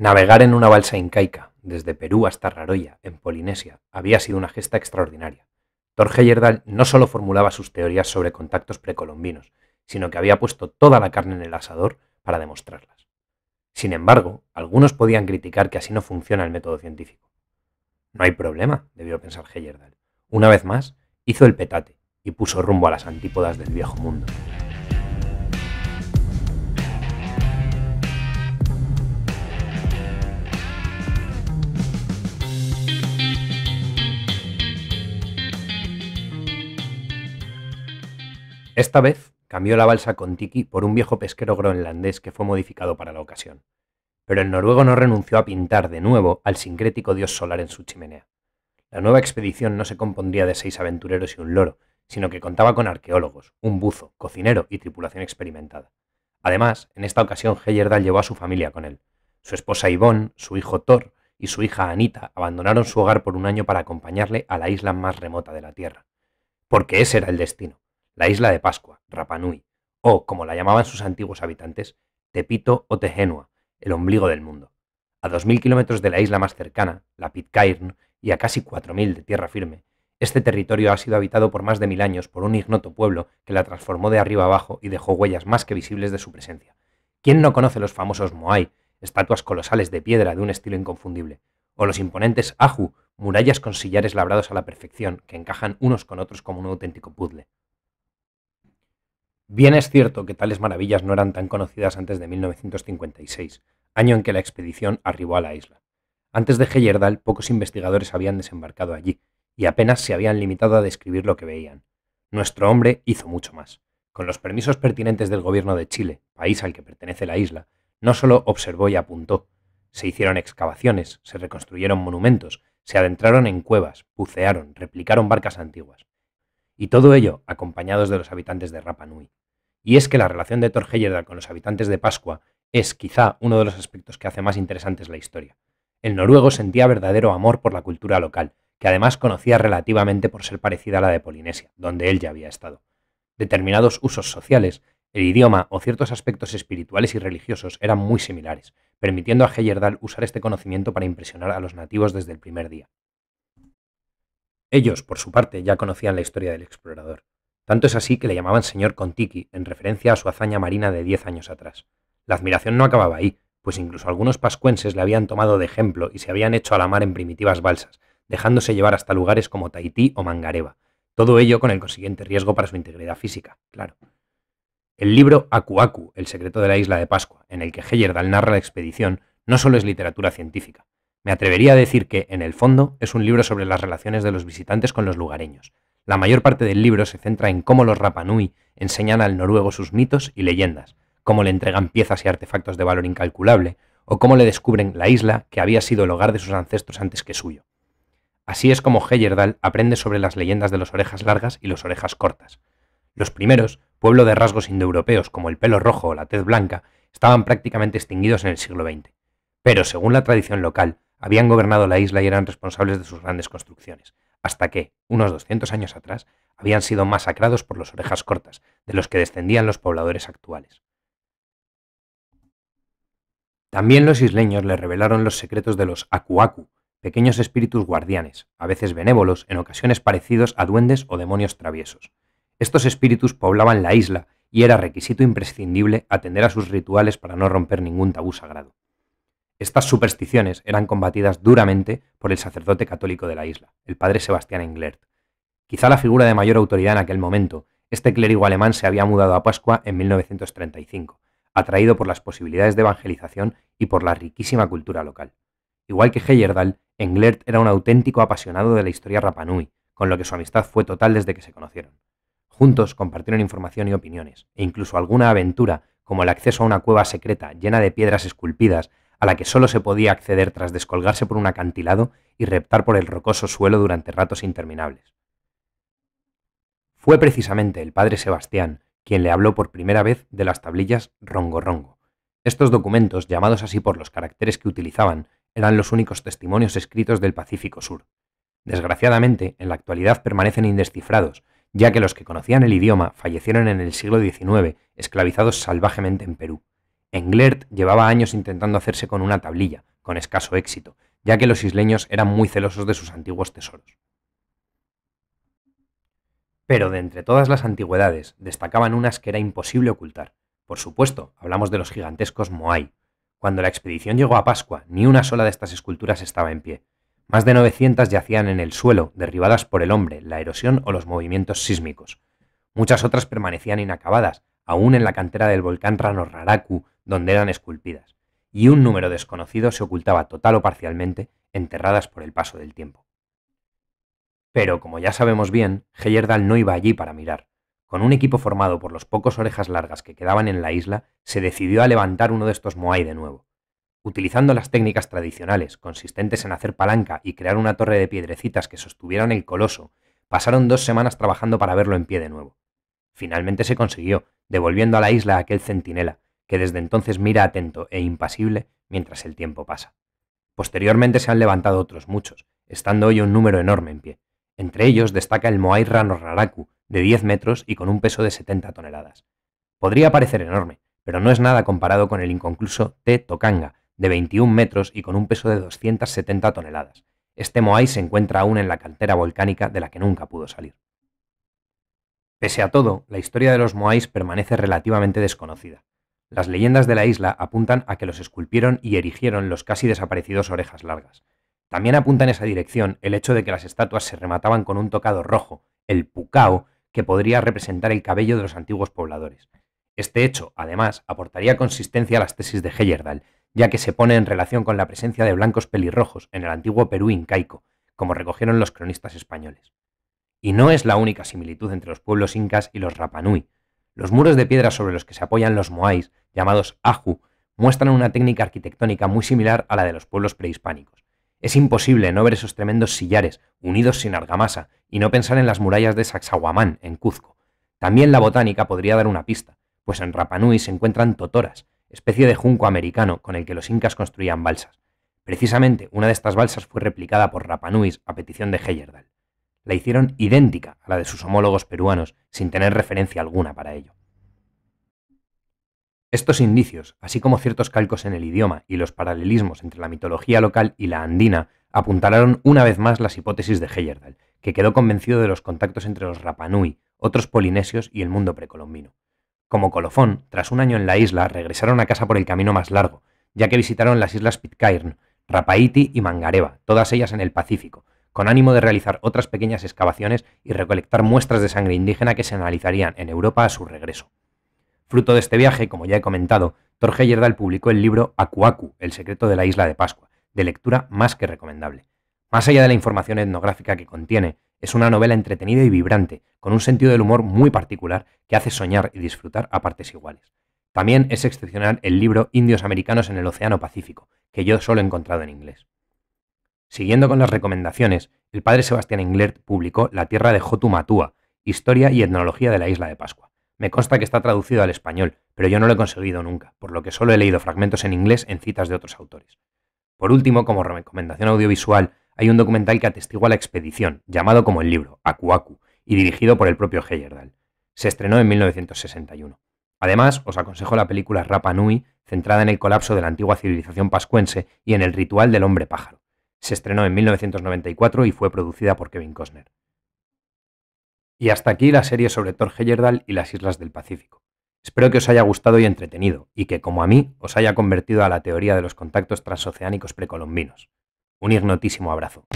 Navegar en una balsa incaica, desde Perú hasta Raroya, en Polinesia, había sido una gesta extraordinaria. Thor Heyerdahl no solo formulaba sus teorías sobre contactos precolombinos, sino que había puesto toda la carne en el asador para demostrarlas. Sin embargo, algunos podían criticar que así no funciona el método científico. No hay problema, debió pensar Heyerdahl. Una vez más, hizo el petate y puso rumbo a las antípodas del viejo mundo. Esta vez cambió la balsa con Tiki por un viejo pesquero groenlandés que fue modificado para la ocasión. Pero el noruego no renunció a pintar de nuevo al sincrético dios solar en su chimenea. La nueva expedición no se compondría de seis aventureros y un loro, sino que contaba con arqueólogos, un buzo, cocinero y tripulación experimentada. Además, en esta ocasión Heyerdahl llevó a su familia con él. Su esposa Yvonne, su hijo Thor y su hija Anita abandonaron su hogar por un año para acompañarle a la isla más remota de la Tierra. Porque ese era el destino, la isla de Pascua, Rapanui, o, como la llamaban sus antiguos habitantes, Tepito o Tehenua, el ombligo del mundo. A 2.000 kilómetros de la isla más cercana, la Pitcairn, y a casi 4.000 de tierra firme, este territorio ha sido habitado por más de mil años por un ignoto pueblo que la transformó de arriba abajo y dejó huellas más que visibles de su presencia. ¿Quién no conoce los famosos Moai, estatuas colosales de piedra de un estilo inconfundible? O los imponentes Aju, murallas con sillares labrados a la perfección que encajan unos con otros como un auténtico puzzle. Bien es cierto que tales maravillas no eran tan conocidas antes de 1956, año en que la expedición arribó a la isla. Antes de Heyerdahl, pocos investigadores habían desembarcado allí, y apenas se habían limitado a describir lo que veían. Nuestro hombre hizo mucho más. Con los permisos pertinentes del gobierno de Chile, país al que pertenece la isla, no solo observó y apuntó, se hicieron excavaciones, se reconstruyeron monumentos, se adentraron en cuevas, bucearon, replicaron barcas antiguas. Y todo ello acompañados de los habitantes de Rapa Nui y es que la relación de Thor Heyerdahl con los habitantes de Pascua es quizá uno de los aspectos que hace más interesantes la historia. El noruego sentía verdadero amor por la cultura local, que además conocía relativamente por ser parecida a la de Polinesia, donde él ya había estado. Determinados usos sociales, el idioma o ciertos aspectos espirituales y religiosos eran muy similares, permitiendo a Heyerdahl usar este conocimiento para impresionar a los nativos desde el primer día. Ellos, por su parte, ya conocían la historia del explorador. Tanto es así que le llamaban señor Contiki, en referencia a su hazaña marina de 10 años atrás. La admiración no acababa ahí, pues incluso algunos pascuenses le habían tomado de ejemplo y se habían hecho a la mar en primitivas balsas, dejándose llevar hasta lugares como Tahití o Mangareva. Todo ello con el consiguiente riesgo para su integridad física, claro. El libro Aku Aku, El secreto de la isla de Pascua, en el que Heyerdahl narra la expedición, no solo es literatura científica. Me atrevería a decir que, en el fondo, es un libro sobre las relaciones de los visitantes con los lugareños, la mayor parte del libro se centra en cómo los Rapanui enseñan al noruego sus mitos y leyendas, cómo le entregan piezas y artefactos de valor incalculable, o cómo le descubren la isla que había sido el hogar de sus ancestros antes que suyo. Así es como Heyerdahl aprende sobre las leyendas de los orejas largas y los orejas cortas. Los primeros, pueblo de rasgos indoeuropeos como el pelo rojo o la tez blanca, estaban prácticamente extinguidos en el siglo XX. Pero, según la tradición local, habían gobernado la isla y eran responsables de sus grandes construcciones, hasta que, unos 200 años atrás, habían sido masacrados por los orejas cortas, de los que descendían los pobladores actuales. También los isleños le revelaron los secretos de los Akuaku, pequeños espíritus guardianes, a veces benévolos, en ocasiones parecidos a duendes o demonios traviesos. Estos espíritus poblaban la isla y era requisito imprescindible atender a sus rituales para no romper ningún tabú sagrado. Estas supersticiones eran combatidas duramente por el sacerdote católico de la isla, el padre Sebastián Englert. Quizá la figura de mayor autoridad en aquel momento, este clérigo alemán se había mudado a Pascua en 1935, atraído por las posibilidades de evangelización y por la riquísima cultura local. Igual que Heyerdahl, Englert era un auténtico apasionado de la historia Rapanui, con lo que su amistad fue total desde que se conocieron. Juntos compartieron información y opiniones, e incluso alguna aventura, como el acceso a una cueva secreta llena de piedras esculpidas a la que solo se podía acceder tras descolgarse por un acantilado y reptar por el rocoso suelo durante ratos interminables. Fue precisamente el padre Sebastián quien le habló por primera vez de las tablillas Rongo Rongo. Estos documentos, llamados así por los caracteres que utilizaban, eran los únicos testimonios escritos del Pacífico Sur. Desgraciadamente, en la actualidad permanecen indescifrados, ya que los que conocían el idioma fallecieron en el siglo XIX, esclavizados salvajemente en Perú. Englert llevaba años intentando hacerse con una tablilla, con escaso éxito, ya que los isleños eran muy celosos de sus antiguos tesoros. Pero de entre todas las antigüedades destacaban unas que era imposible ocultar. Por supuesto, hablamos de los gigantescos Moai. Cuando la expedición llegó a Pascua, ni una sola de estas esculturas estaba en pie. Más de 900 yacían en el suelo, derribadas por el hombre, la erosión o los movimientos sísmicos. Muchas otras permanecían inacabadas, aún en la cantera del volcán Raraku donde eran esculpidas, y un número desconocido se ocultaba total o parcialmente, enterradas por el paso del tiempo. Pero, como ya sabemos bien, Heyerdahl no iba allí para mirar. Con un equipo formado por los pocos orejas largas que quedaban en la isla, se decidió a levantar uno de estos Moai de nuevo. Utilizando las técnicas tradicionales, consistentes en hacer palanca y crear una torre de piedrecitas que sostuvieran el coloso, pasaron dos semanas trabajando para verlo en pie de nuevo. Finalmente se consiguió, devolviendo a la isla a aquel centinela, que desde entonces mira atento e impasible mientras el tiempo pasa. Posteriormente se han levantado otros muchos, estando hoy un número enorme en pie. Entre ellos destaca el Moai raraku, de 10 metros y con un peso de 70 toneladas. Podría parecer enorme, pero no es nada comparado con el inconcluso T. Tokanga, de 21 metros y con un peso de 270 toneladas. Este Moai se encuentra aún en la cantera volcánica de la que nunca pudo salir. Pese a todo, la historia de los Moais permanece relativamente desconocida. Las leyendas de la isla apuntan a que los esculpieron y erigieron los casi desaparecidos orejas largas. También apunta en esa dirección el hecho de que las estatuas se remataban con un tocado rojo, el pucao, que podría representar el cabello de los antiguos pobladores. Este hecho, además, aportaría consistencia a las tesis de Heyerdahl, ya que se pone en relación con la presencia de blancos pelirrojos en el antiguo Perú incaico, como recogieron los cronistas españoles. Y no es la única similitud entre los pueblos incas y los Rapanui. Los muros de piedra sobre los que se apoyan los moáis, llamados aju, muestran una técnica arquitectónica muy similar a la de los pueblos prehispánicos. Es imposible no ver esos tremendos sillares, unidos sin argamasa, y no pensar en las murallas de Saxahuamán, en Cuzco. También la botánica podría dar una pista, pues en Rapanui se encuentran totoras, especie de junco americano con el que los incas construían balsas. Precisamente una de estas balsas fue replicada por Rapanui a petición de Heyerdahl la hicieron idéntica a la de sus homólogos peruanos, sin tener referencia alguna para ello. Estos indicios, así como ciertos calcos en el idioma y los paralelismos entre la mitología local y la andina, apuntalaron una vez más las hipótesis de Heyerdahl, que quedó convencido de los contactos entre los Rapanui, otros polinesios y el mundo precolombino. Como colofón, tras un año en la isla, regresaron a casa por el camino más largo, ya que visitaron las islas Pitcairn, Rapaiti y Mangareva, todas ellas en el Pacífico, con ánimo de realizar otras pequeñas excavaciones y recolectar muestras de sangre indígena que se analizarían en Europa a su regreso. Fruto de este viaje, como ya he comentado, Torge Yerdal publicó el libro Akuaku, el secreto de la isla de Pascua, de lectura más que recomendable. Más allá de la información etnográfica que contiene, es una novela entretenida y vibrante, con un sentido del humor muy particular que hace soñar y disfrutar a partes iguales. También es excepcional el libro Indios Americanos en el Océano Pacífico, que yo solo he encontrado en inglés. Siguiendo con las recomendaciones, el padre Sebastián Englert publicó La tierra de Jotumatúa, Historia y Etnología de la Isla de Pascua. Me consta que está traducido al español, pero yo no lo he conseguido nunca, por lo que solo he leído fragmentos en inglés en citas de otros autores. Por último, como recomendación audiovisual, hay un documental que atestigua la expedición, llamado como el libro, Aku Aku, y dirigido por el propio Heyerdahl. Se estrenó en 1961. Además, os aconsejo la película Rapa Nui, centrada en el colapso de la antigua civilización pascuense y en el ritual del hombre pájaro. Se estrenó en 1994 y fue producida por Kevin Costner. Y hasta aquí la serie sobre Thor Heyerdahl y las Islas del Pacífico. Espero que os haya gustado y entretenido, y que, como a mí, os haya convertido a la teoría de los contactos transoceánicos precolombinos. Un ignotísimo abrazo.